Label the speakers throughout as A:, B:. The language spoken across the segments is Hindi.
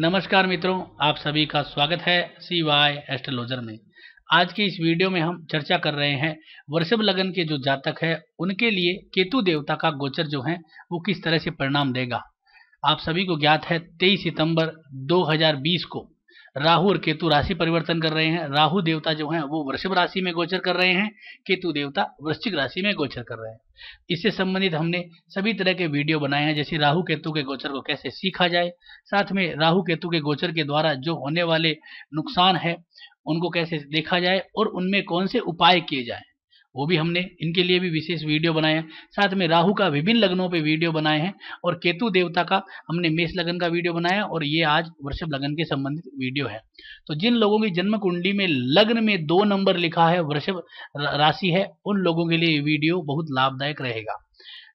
A: नमस्कार मित्रों आप सभी का स्वागत है सी वाई एस्ट्रोलॉजर में आज के इस वीडियो में हम चर्चा कर रहे हैं वृषभ लगन के जो जातक है उनके लिए केतु देवता का गोचर जो है वो किस तरह से परिणाम देगा आप सभी को ज्ञात है 23 सितंबर 2020 को राहु और केतु राशि परिवर्तन कर रहे हैं राहु देवता जो हैं वो वृषभ राशि में गोचर कर रहे हैं केतु देवता वृश्चिक राशि में गोचर कर रहे हैं इससे संबंधित हमने सभी तरह के वीडियो बनाए हैं जैसे राहु केतु के गोचर को कैसे सीखा जाए साथ में राहु केतु के गोचर के द्वारा जो होने वाले नुकसान है उनको कैसे देखा जाए और उनमें कौन से उपाय किए जाए वो भी हमने इनके लिए भी विशेष वीडियो बनाए हैं साथ में राहु का विभिन्न लग्नों पे वीडियो बनाए हैं और केतु देवता का हमने मेष लगन का वीडियो बनाया और ये आज वृषभ लगन के संबंधित वीडियो है तो जिन लोगों की जन्म कुंडली में लग्न में दो नंबर लिखा है वृषभ राशि है उन लोगों के लिए ये वीडियो बहुत लाभदायक रहेगा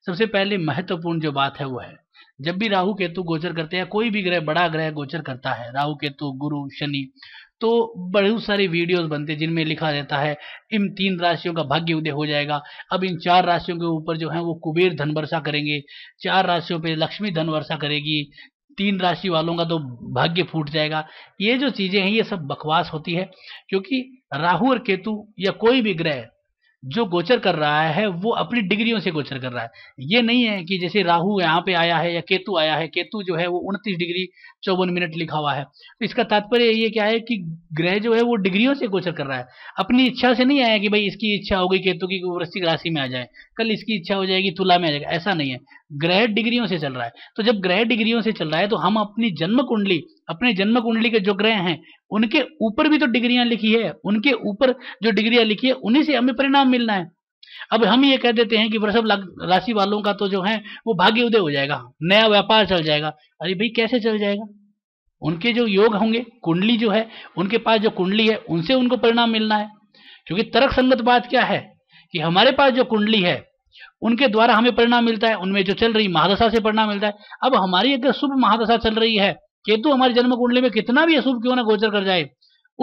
A: सबसे पहले महत्वपूर्ण जो बात है वो है जब भी राहु केतु गोचर करते हैं कोई भी ग्रह बड़ा ग्रह गोचर करता है राहु केतु गुरु शनि तो बहुत सारे वीडियोस बनते हैं जिनमें लिखा रहता है इन तीन राशियों का भाग्य उदय हो जाएगा अब इन चार राशियों के ऊपर जो है वो कुबेर धन वर्षा करेंगे चार राशियों पे लक्ष्मी धन वर्षा करेगी तीन राशि वालों का तो भाग्य फूट जाएगा ये जो चीज़ें हैं ये सब बकवास होती है क्योंकि राहु और केतु या कोई भी ग्रह जो गोचर कर रहा है वो अपनी डिग्रियों से गोचर कर रहा है ये नहीं है कि जैसे राहु यहाँ पे आया है या केतु आया है केतु जो है वो उनतीस डिग्री चौवन मिनट लिखा हुआ है तो इसका तात्पर्य ये क्या है कि ग्रह जो है वो डिग्रियों से गोचर कर रहा है अपनी इच्छा से नहीं आया कि भाई इसकी इच्छा होगी केतु की वृश्चिक राशि में आ जाए कल इसकी इच्छा हो जाएगी तुला में आ जाएगा ऐसा नहीं है ग्रह डिग्रियों से चल रहा है तो जब ग्रह डिग्रियों से चल रहा है तो हम अपनी जन्म कुंडली अपने जन्म कुंडली के जो ग्रह हैं उनके ऊपर भी तो डिग्रियां लिखी है उनके ऊपर जो डिग्रियां लिखी है उन्हीं से हमें परिणाम मिलना है अब हम ये कह देते हैं कि वृषभ राशि वालों का तो जो है वो भाग्य उदय हो जाएगा नया व्यापार चल जाएगा अरे भाई कैसे चल जाएगा उनके जो योग होंगे कुंडली जो है उनके पास जो कुंडली है उनसे उनको परिणाम मिलना है क्योंकि तर्क संगत बात क्या है कि हमारे पास जो कुंडली है उनके द्वारा हमें परिणाम मिलता है उनमें जो चल रही महादशा से परिणाम मिलता है अब हमारी अगर शुभ महादशा चल रही है केतु हमारे जन्म कुंडली में कितना भी अशुभ क्यों ना गोचर कर जाए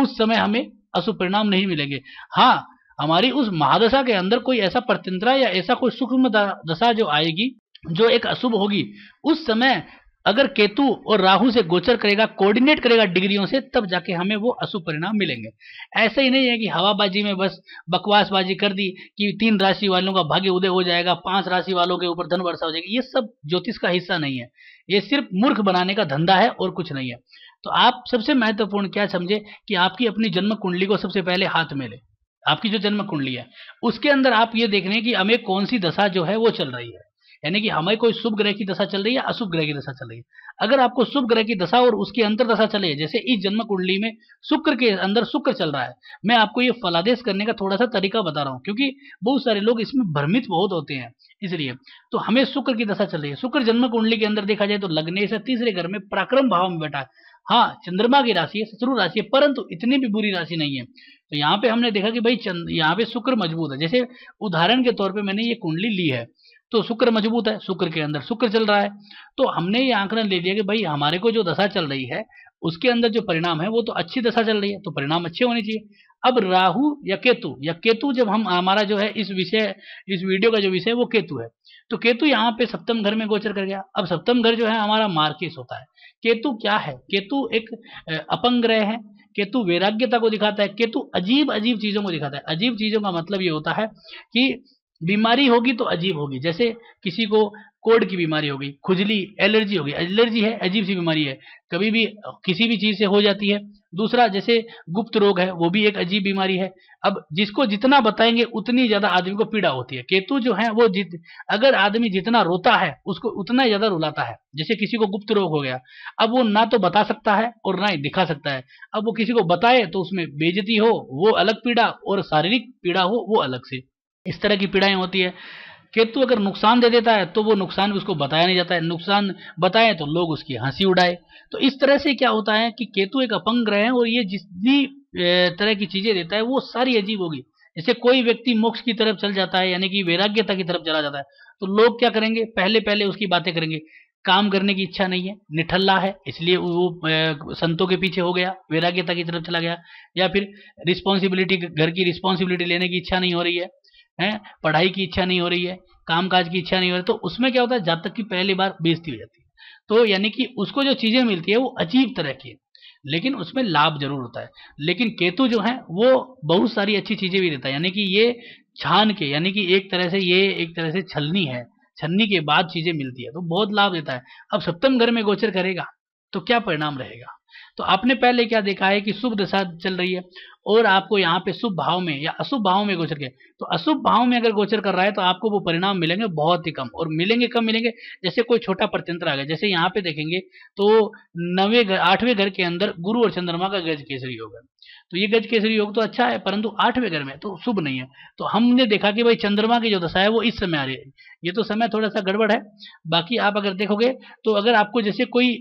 A: उस समय हमें अशुभ परिणाम नहीं मिलेंगे हाँ हमारी उस महादशा के अंदर कोई ऐसा प्रत्यंतरा या ऐसा कोई सूक्ष्म दशा जो आएगी जो एक अशुभ होगी उस समय अगर केतु और राहु से गोचर करेगा कोऑर्डिनेट करेगा डिग्रियों से तब जाके हमें वो अशुभ परिणाम मिलेंगे ऐसे ही नहीं है कि हवाबाजी में बस बकवासबाजी कर दी कि तीन राशि वालों का भाग्य उदय हो जाएगा पांच राशि वालों के ऊपर धन वर्षा हो जाएगी ये सब ज्योतिष का हिस्सा नहीं है ये सिर्फ मूर्ख बनाने का धंधा है और कुछ नहीं है तो आप सबसे महत्वपूर्ण क्या समझे कि आपकी अपनी जन्म कुंडली को सबसे पहले हाथ में ले आपकी जो जन्म कुंडली है उसके अंदर आप ये देख रहे हैं कि हमें कौन सी दशा जो है वो चल रही है यानी कि हमें कोई शुभ ग्रह की दशा चल रही है अशुभ ग्रह की दशा चल रही है अगर आपको शुभ ग्रह की दशा और उसकी अंतर दशा चले है जैसे इस जन्म कुंडली में शुक्र के अंदर शुक्र चल रहा है मैं आपको ये फलादेश करने का थोड़ा सा तरीका बता रहा हूँ क्योंकि बहुत सारे लोग इसमें भ्रमित बहुत होते हैं इसलिए तो हमें शुक्र की दशा चल रही है शुक्र जन्म कुंडली के अंदर देखा जाए तो लगने से तीसरे घर में पराक्रम भाव में बैठा है हाँ चंद्रमा की राशि है शत्रु राशि है परंतु इतनी भी बुरी राशि नहीं है तो यहाँ पे हमने देखा कि भाई यहाँ पे शुक्र मजबूत है जैसे उदाहरण के तौर पे मैंने ये कुंडली ली है तो शुक्र मजबूत है शुक्र के अंदर शुक्र चल रहा है तो हमने ये आंकड़न ले लिया कि भाई हमारे को जो दशा चल रही है उसके अंदर जो परिणाम है वो तो अच्छी दशा चल रही है तो परिणाम अच्छे होने चाहिए अब राहु या केतु या केतु जब हम हमारा जो है इस विषय इस वीडियो का जो विषय है वो केतु है तो केतु यहाँ पे सप्तम घर में गोचर कर गया अब सप्तम घर जो है हमारा मार्केस होता है केतु क्या है केतु एक अपंग ग्रह है केतु वैराग्यता को दिखाता है केतु अजीब अजीब चीज़ों को दिखाता है अजीब चीज़ों का मतलब ये होता है कि बीमारी होगी तो अजीब होगी जैसे किसी को कोड की बीमारी होगी खुजली एलर्जी होगी एलर्जी है अजीब सी बीमारी है कभी भी किसी भी चीज़ से हो जाती है दूसरा जैसे गुप्त रोग है वो भी एक अजीब बीमारी है अब जिसको जितना बताएंगे उतनी ज़्यादा आदमी को पीड़ा होती है केतु जो है वो जित अगर आदमी जितना रोता है उसको उतना ज़्यादा रुलाता है जैसे किसी को गुप्त रोग हो गया अब वो ना तो बता सकता है और ना ही दिखा सकता है अब वो किसी को बताए तो उसमें बेजती हो वो अलग पीड़ा और शारीरिक पीड़ा हो वो अलग से इस तरह की पीड़ाएं होती है केतु अगर नुकसान दे देता है तो वो नुकसान भी उसको बताया नहीं जाता है नुकसान बताए तो लोग उसकी हंसी उड़ाए तो इस तरह से क्या होता है कि केतु एक अपंग ग्रह है और ये जिस भी तरह की चीजें देता है वो सारी अजीब होगी जैसे कोई व्यक्ति मोक्ष की तरफ चल जाता है यानी कि वैराग्यता की तरफ चला जाता है तो लोग क्या करेंगे पहले पहले उसकी बातें करेंगे काम करने की इच्छा नहीं है निठल्ला है इसलिए वो संतों के पीछे हो गया वैराग्यता की तरफ चला गया या फिर रिस्पॉन्सिबिलिटी घर की रिस्पॉन्सिबिलिटी लेने की इच्छा नहीं हो रही है है पढ़ाई की इच्छा नहीं हो रही है कामकाज की इच्छा नहीं हो रही तो उसमें क्या होता है जब तक कि पहली बार बेजती हो जाती है तो यानी कि उसको जो चीज़ें मिलती है वो अजीब तरह की है लेकिन उसमें लाभ जरूर होता है लेकिन केतु जो है वो बहुत सारी अच्छी चीज़ें भी देता है यानी कि ये छान के यानी कि एक तरह से ये एक तरह से छलनी है छलनी के बाद चीज़ें मिलती है तो बहुत लाभ देता है अब सप्तम घर में गोचर करेगा तो क्या परिणाम रहेगा तो आपने पहले क्या देखा है कि शुभ दशा चल रही है और आपको यहाँ पे शुभ भाव में या अशुभ भाव में गोचर के तो अशुभ भाव में अगर गोचर कर रहा है तो आपको वो परिणाम मिलेंगे बहुत ही कम और मिलेंगे कम मिलेंगे जैसे कोई छोटा प्रत्यंत्र आ गया जैसे यहाँ पे देखेंगे तो नवे आठवें घर के अंदर गुरु और चंद्रमा का गज केसरी योग है तो ये गज केसरी योग तो अच्छा है परंतु आठवें घर में तो शुभ नहीं है तो हमने देखा कि भाई चंद्रमा की जो दशा है वो इस समय आ रही है ये तो समय थोड़ा सा गड़बड़ है बाकी आप अगर देखोगे तो अगर आपको जैसे कोई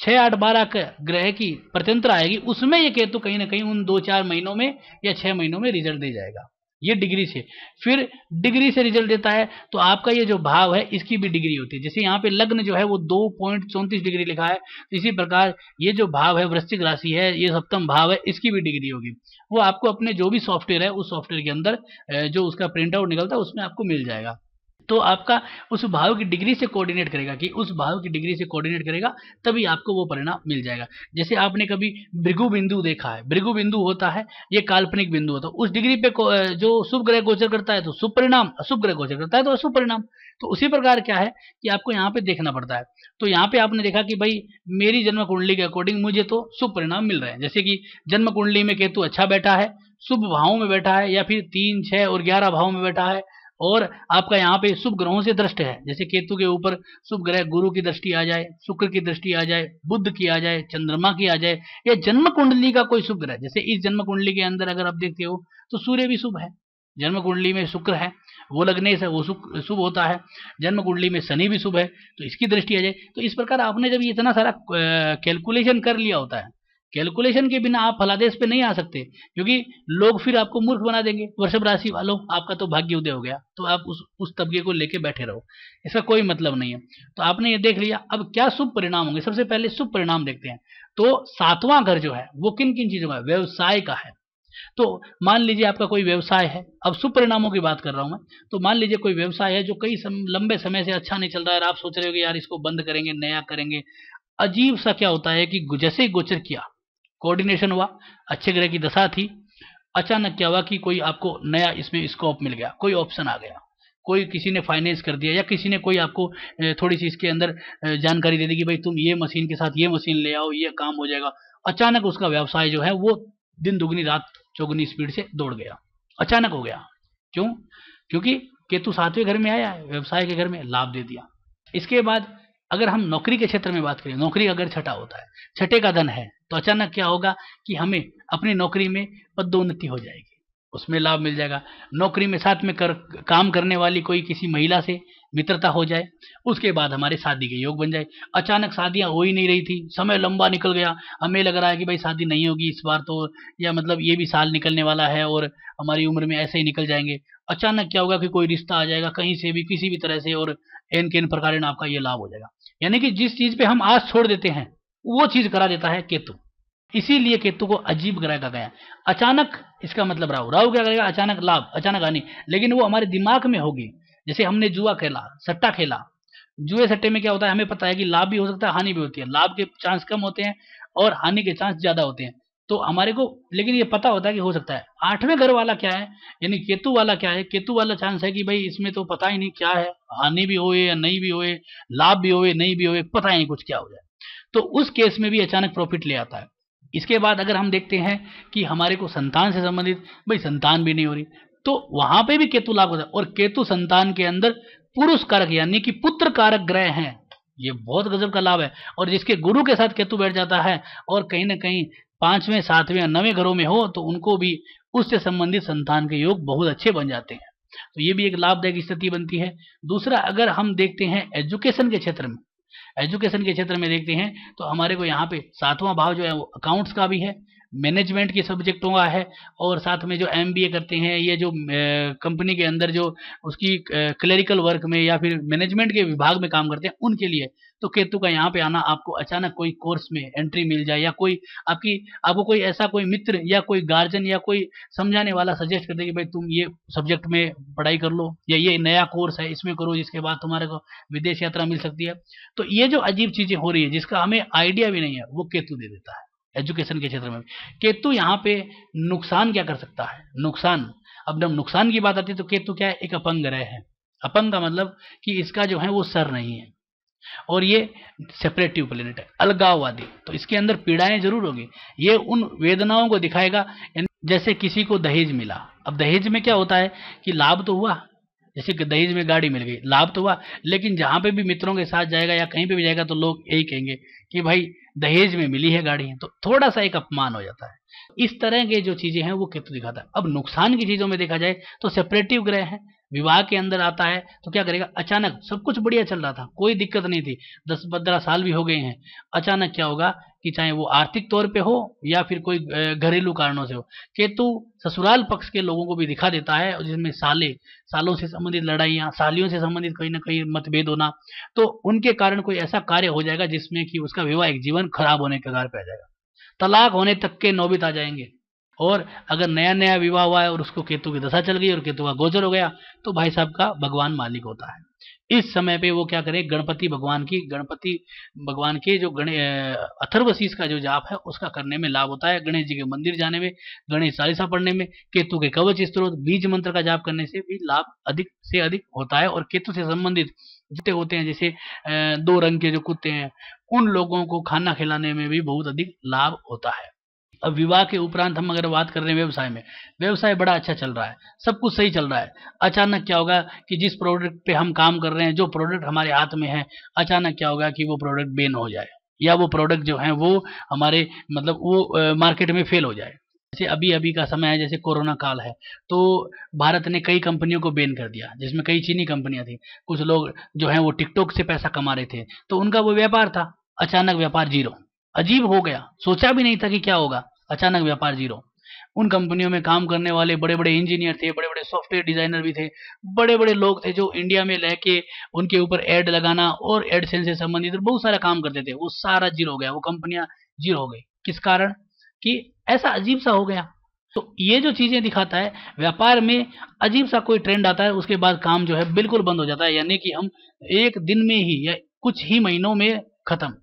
A: छह आठ बारह ग्रह की प्रत्यंतर आएगी उसमें ये केतु कहीं ना कहीं उन दो चार महीनों में या छह महीनों में रिजल्ट दे जाएगा ये डिग्री से फिर डिग्री से रिजल्ट देता है तो आपका ये जो भाव है इसकी भी डिग्री होती है जैसे यहाँ पे लग्न जो है वो दो पॉइंट चौंतीस डिग्री लिखा है तो इसी प्रकार ये जो भाव है वृश्चिक राशि है ये सप्तम भाव है इसकी भी डिग्री होगी वो आपको अपने जो भी सॉफ्टवेयर है उस सॉफ्टवेयर के अंदर जो उसका प्रिंट आउट निकलता है उसमें आपको मिल जाएगा तो आपका उस भाव की डिग्री से कोऑर्डिनेट करेगा कि उस भाव की डिग्री से कोऑर्डिनेट करेगा तभी आपको वो परिणाम मिल जाएगा जैसे आपने कभी भृगु बिंदु देखा है भृगु बिंदु होता है ये काल्पनिक बिंदु होता है उस डिग्री पे जो शुभ ग्रह गोचर करता है तो शुभ परिणाम अशुभ ग्रह गोचर करता है तो अशुभ परिणाम तो उसी प्रकार क्या है कि आपको यहाँ पे देखना पड़ता है तो यहाँ पे आपने देखा कि भाई मेरी जन्म कुंडली के अकॉर्डिंग मुझे तो शुभ परिणाम मिल रहे हैं जैसे कि जन्म कुंडली में केतु अच्छा बैठा है शुभ भावों में बैठा है या फिर तीन छः और ग्यारह भावों में बैठा है और आपका यहाँ पे शुभ ग्रहों से दृष्ट है जैसे केतु के ऊपर शुभ ग्रह गुरु की दृष्टि आ जाए शुक्र की दृष्टि आ जाए बुद्ध की आ जाए चंद्रमा की आ जाए या जन्म कुंडली का कोई शुभ ग्रह जैसे इस जन्म कुंडली के अंदर अगर आप देखते हो तो सूर्य भी शुभ है जन्म कुंडली में शुक्र है वो लगने से वो शुभ होता है जन्म कुंडली में शनि भी शुभ है तो इसकी दृष्टि आ जाए तो इस प्रकार आपने जब इतना सारा कैलकुलेशन कर लिया होता है कैलकुलेशन के बिना आप फलादेश पे नहीं आ सकते क्योंकि लोग फिर आपको मूर्ख बना देंगे वृषभ राशि वालों आपका तो भाग्य उदय हो गया तो आप उस उस तबके को लेके बैठे रहो इसका कोई मतलब नहीं है तो आपने ये देख लिया अब क्या शुभ परिणाम होंगे सबसे पहले शुभ परिणाम देखते हैं तो सातवां घर जो है वो किन किन चीजों का व्यवसाय का है तो मान लीजिए आपका कोई व्यवसाय है अब सुपरिणामों की बात कर रहा हूं मैं तो मान लीजिए कोई व्यवसाय है जो कई सम, लंबे समय से अच्छा नहीं चल रहा है आप सोच रहे हो कि यार इसको बंद करेंगे नया करेंगे अजीब सा क्या होता है कि जैसे ही गोचर किया कोऑर्डिनेशन हुआ अच्छे ग्रह की दशा थी अचानक क्या हुआ कि कोई आपको नया इसमें स्कोप मिल गया कोई ऑप्शन आ गया कोई किसी ने फाइनेंस कर दिया या किसी ने कोई आपको थोड़ी सी इसके अंदर जानकारी दे दी कि भाई तुम ये मशीन के साथ ये मशीन ले आओ ये काम हो जाएगा अचानक उसका व्यवसाय जो है वो दिन दुगनी रात चौगुनी स्पीड से दौड़ गया अचानक हो गया क्यों क्योंकि केतु सातवें घर में आया व्यवसाय के घर में लाभ दे दिया इसके बाद अगर हम नौकरी के क्षेत्र में बात करें नौकरी अगर छठा होता है छठे का धन है तो अचानक क्या होगा कि हमें अपनी नौकरी में पदोन्नति हो जाएगी उसमें लाभ मिल जाएगा नौकरी में साथ में कर काम करने वाली कोई किसी महिला से मित्रता हो जाए उसके बाद हमारे शादी के योग बन जाए अचानक शादियां हो ही नहीं रही थी समय लंबा निकल गया हमें लग रहा है कि भाई शादी नहीं होगी इस बार तो या मतलब ये भी साल निकलने वाला है और हमारी उम्र में ऐसे ही निकल जाएंगे अचानक क्या होगा कि कोई रिश्ता आ जाएगा कहीं से भी किसी भी तरह से और एन के एन प्रकार आपका ये लाभ हो जाएगा यानी कि जिस चीज़ पर हम आज छोड़ देते हैं वो चीज करा देता है केतु इसीलिए केतु को अजीब ग्रह कहा गया अचानक इसका मतलब राहु राहु क्या करेगा अचानक लाभ अचानक हानि लेकिन वो हमारे दिमाग में होगी जैसे हमने जुआ खेला सट्टा खेला जुए सट्टे में क्या होता है हमें पता है कि लाभ भी हो सकता है हानि भी होती है लाभ के चांस कम होते हैं और हानि के चांस ज्यादा होते हैं तो हमारे को लेकिन ये पता होता है कि हो सकता है आठवें घर वाला क्या है यानी केतु वाला क्या है केतु वाला चांस है कि भाई इसमें तो पता ही नहीं क्या है हानि भी होए या नहीं भी होए लाभ भी होए नहीं भी होए पता ही नहीं कुछ क्या हो जाए तो उस केस में भी अचानक प्रॉफिट ले आता है इसके बाद अगर हम देखते हैं कि हमारे को संतान से संबंधित भाई संतान भी नहीं हो रही तो वहां पे भी केतु लाभ होता है और केतु संतान के अंदर पुरुष कारक यानी कि पुत्र कारक ग्रह हैं ये बहुत गजब का लाभ है और जिसके गुरु के साथ केतु बैठ जाता है और कहीं ना कहीं पांचवें सातवें या नवें घरों में हो तो उनको भी उससे संबंधित संतान के योग बहुत अच्छे बन जाते हैं तो ये भी एक लाभदायक स्थिति बनती है दूसरा अगर हम देखते हैं एजुकेशन के क्षेत्र में एजुकेशन के क्षेत्र में देखते हैं तो हमारे को यहाँ पे सातवां भाव जो है वो अकाउंट्स का भी है मैनेजमेंट के सब्जेक्ट का है और साथ में जो एम करते हैं ये जो कंपनी के अंदर जो उसकी क्लरिकल वर्क में या फिर मैनेजमेंट के विभाग में काम करते हैं उनके लिए तो केतु का यहाँ पे आना आपको अचानक कोई कोर्स में एंट्री मिल जाए या कोई आपकी आपको कोई ऐसा कोई मित्र या कोई गार्जियन या कोई समझाने वाला सजेस्ट कर दे कि भाई तुम ये सब्जेक्ट में पढ़ाई कर लो या ये नया कोर्स है इसमें करो जिसके बाद तुम्हारे को विदेश यात्रा मिल सकती है तो ये जो अजीब चीज़ें हो रही है जिसका हमें आइडिया भी नहीं है वो केतु दे देता है एजुकेशन के क्षेत्र में केतु यहाँ पे नुकसान क्या कर सकता है नुकसान अब जब नुकसान की बात आती है तो केतु क्या है एक अपंग ग्रह है अपंग का मतलब कि इसका जो है वो सर नहीं है और ये सेपरेटिव प्लेनेट है अलगाववादी तो इसके अंदर पीड़ाएं जरूर होगी ये उन वेदनाओं को दिखाएगा जैसे किसी को दहेज मिला अब दहेज में क्या होता है कि लाभ तो हुआ जैसे कि दहेज में गाड़ी मिल गई लाभ तो हुआ लेकिन जहां पे भी मित्रों के साथ जाएगा या कहीं पे भी जाएगा तो लोग यही कहेंगे कि भाई दहेज में मिली है गाड़ी तो थोड़ा सा एक अपमान हो जाता है इस तरह के जो चीजें हैं वो कितु दिखाता है अब नुकसान की चीजों में देखा जाए तो सेपरेटिव ग्रह है विवाह के अंदर आता है तो क्या करेगा अचानक सब कुछ बढ़िया चल रहा था कोई दिक्कत नहीं थी दस पंद्रह साल भी हो गए हैं अचानक क्या होगा कि चाहे वो आर्थिक तौर पे हो या फिर कोई घरेलू कारणों से हो केतु ससुराल पक्ष के लोगों को भी दिखा देता है जिसमें साले सालों से संबंधित लड़ाइयाँ सालियों से संबंधित कहीं ना कहीं मतभेद होना तो उनके कारण कोई ऐसा कार्य हो जाएगा जिसमें कि उसका वैवाहिक जीवन खराब होने के कगार पे आ जाएगा तलाक होने तक के नौबित आ जाएंगे और अगर नया नया विवाह हुआ है और उसको केतु की दशा चल गई और केतु का गोचर हो गया तो भाई साहब का भगवान मालिक होता है इस समय पे वो क्या करें गणपति भगवान की गणपति भगवान के जो गणे अथर्वशीष का जो जाप है उसका करने में लाभ होता है गणेश जी के मंदिर जाने में गणेश चालीसा पढ़ने में केतु के कवच स्त्रोत बीज मंत्र का जाप करने से भी लाभ अधिक से अधिक होता है और केतु से संबंधित जितने होते हैं जैसे दो रंग के जो कुत्ते हैं उन लोगों को खाना खिलाने में भी बहुत अधिक लाभ होता है अब विवाह के उपरांत हम अगर बात कर रहे हैं व्यवसाय में व्यवसाय बड़ा अच्छा चल रहा है सब कुछ सही चल रहा है अचानक क्या होगा कि जिस प्रोडक्ट पे हम काम कर रहे हैं जो प्रोडक्ट हमारे हाथ में है अचानक क्या होगा कि वो प्रोडक्ट बेन हो जाए या वो प्रोडक्ट जो है वो हमारे मतलब वो मार्केट में फेल हो जाए जैसे अभी अभी का समय है जैसे कोरोना काल है तो भारत ने कई कंपनियों को बैन कर दिया जिसमें कई चीनी कंपनियां थी कुछ लोग जो हैं वो टिकटॉक से पैसा कमा रहे थे तो उनका वो व्यापार था अचानक व्यापार जीरो अजीब हो गया सोचा भी नहीं था कि क्या होगा अचानक व्यापार जीरो उन कंपनियों में काम करने वाले बड़े बड़े इंजीनियर थे बड़े बड़े सॉफ्टवेयर डिजाइनर भी थे बड़े बड़े लोग थे जो इंडिया में रह के उनके ऊपर एड लगाना और एड सेंस से संबंधित बहुत सारा काम करते थे वो सारा जीरो हो गया वो कंपनियां जीरो हो गई किस कारण कि ऐसा अजीब सा हो गया तो ये जो चीज़ें दिखाता है व्यापार में अजीब सा कोई ट्रेंड आता है उसके बाद काम जो है बिल्कुल बंद हो जाता है यानी कि हम एक दिन में ही या कुछ ही महीनों में ख़त्म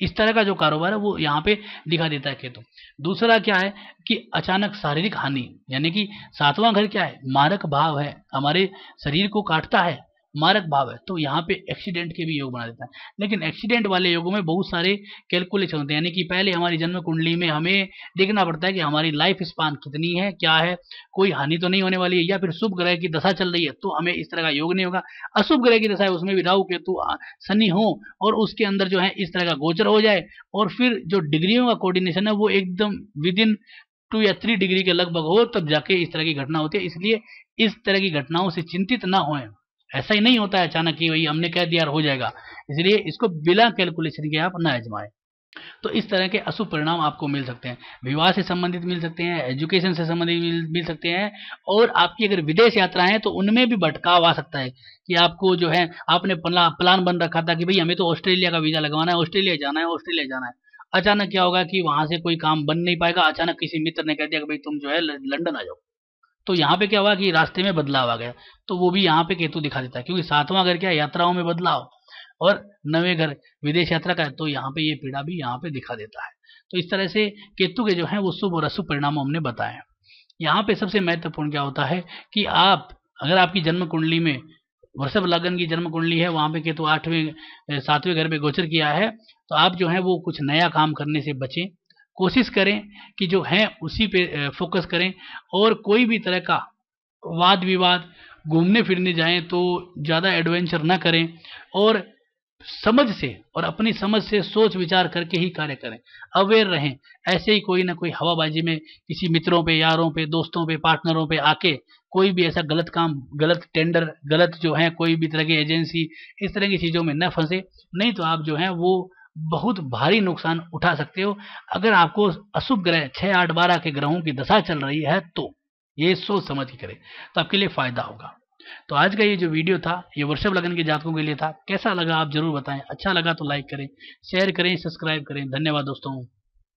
A: इस तरह का जो कारोबार है वो यहाँ पे दिखा देता है खेतों दूसरा क्या है कि अचानक शारीरिक हानि यानी कि सातवां घर क्या है मारक भाव है हमारे शरीर को काटता है मारक भाव है तो यहाँ पे एक्सीडेंट के भी योग बना देता है लेकिन एक्सीडेंट वाले योगों में बहुत सारे कैलकुलेशन होते हैं यानी कि पहले हमारी जन्म कुंडली में हमें देखना पड़ता है कि हमारी लाइफ स्पान कितनी है क्या है कोई हानि तो नहीं होने वाली है या फिर शुभ ग्रह की दशा चल रही है तो हमें इस तरह का योग नहीं होगा अशुभ ग्रह की दशा है उसमें भी राहु केतु शनि हो और उसके अंदर जो है इस तरह का गोचर हो जाए और फिर जो डिग्रियों का कोऑर्डिनेशन है वो एकदम विद इन टू या थ्री डिग्री के लगभग हो तब जाके इस तरह की घटना होती है इसलिए इस तरह की घटनाओं से चिंतित ना होएं ऐसा ही नहीं होता है अचानक कि भाई हमने कह दिया हो जाएगा इसलिए इसको बिना कैलकुलेशन के आप ना आजमाएं तो इस तरह के अशुभ परिणाम आपको मिल सकते हैं विवाह से संबंधित मिल सकते हैं एजुकेशन से संबंधित मिल, मिल सकते हैं और आपकी अगर विदेश यात्रा है तो उनमें भी भटकाव आ सकता है कि आपको जो है आपने प्लान बन रखा था कि भाई हमें तो ऑस्ट्रेलिया का वीज़ा लगवाना है ऑस्ट्रेलिया जाना है ऑस्ट्रेलिया जाना है अचानक क्या होगा कि वहां से कोई काम बन नहीं पाएगा अचानक किसी मित्र ने कह दिया कि भाई तुम जो है लंडन आ जाओ तो यहाँ पे क्या हुआ कि रास्ते में बदलाव आ गया तो वो भी यहाँ पे केतु दिखा देता है क्योंकि सातवां घर क्या यात्राओं में बदलाव और नवे घर विदेश यात्रा का तो यहाँ पे ये पीड़ा भी यहाँ पे दिखा देता है तो इस तरह से केतु के जो है वो शुभ और अशुभ परिणाम हमने बताए यहाँ पे सबसे महत्वपूर्ण क्या होता है कि आप अगर आपकी जन्म कुंडली में वृषभ लगन की जन्म कुंडली है वहाँ पे केतु आठवें सातवें घर में गोचर किया है तो आप जो है वो कुछ नया काम करने से बचें कोशिश करें कि जो है उसी पे फोकस करें और कोई भी तरह का वाद विवाद घूमने फिरने जाएं तो ज़्यादा एडवेंचर ना करें और समझ से और अपनी समझ से सोच विचार करके ही कार्य करें अवेयर रहें ऐसे ही कोई ना कोई हवाबाजी में किसी मित्रों पे यारों पे दोस्तों पे पार्टनरों पे आके कोई भी ऐसा गलत काम गलत टेंडर गलत जो है कोई भी तरह की एजेंसी इस तरह की चीज़ों में न फंसे नहीं तो आप जो हैं वो बहुत भारी नुकसान उठा सकते हो अगर आपको अशुभ ग्रह छः आठ बारह के ग्रहों की दशा चल रही है तो ये सोच समझ के करें तो आपके लिए फायदा होगा तो आज का ये जो वीडियो था ये वर्षभ लगन के जातकों के लिए था कैसा लगा आप जरूर बताएं अच्छा लगा तो लाइक करें शेयर करें सब्सक्राइब करें धन्यवाद दोस्तों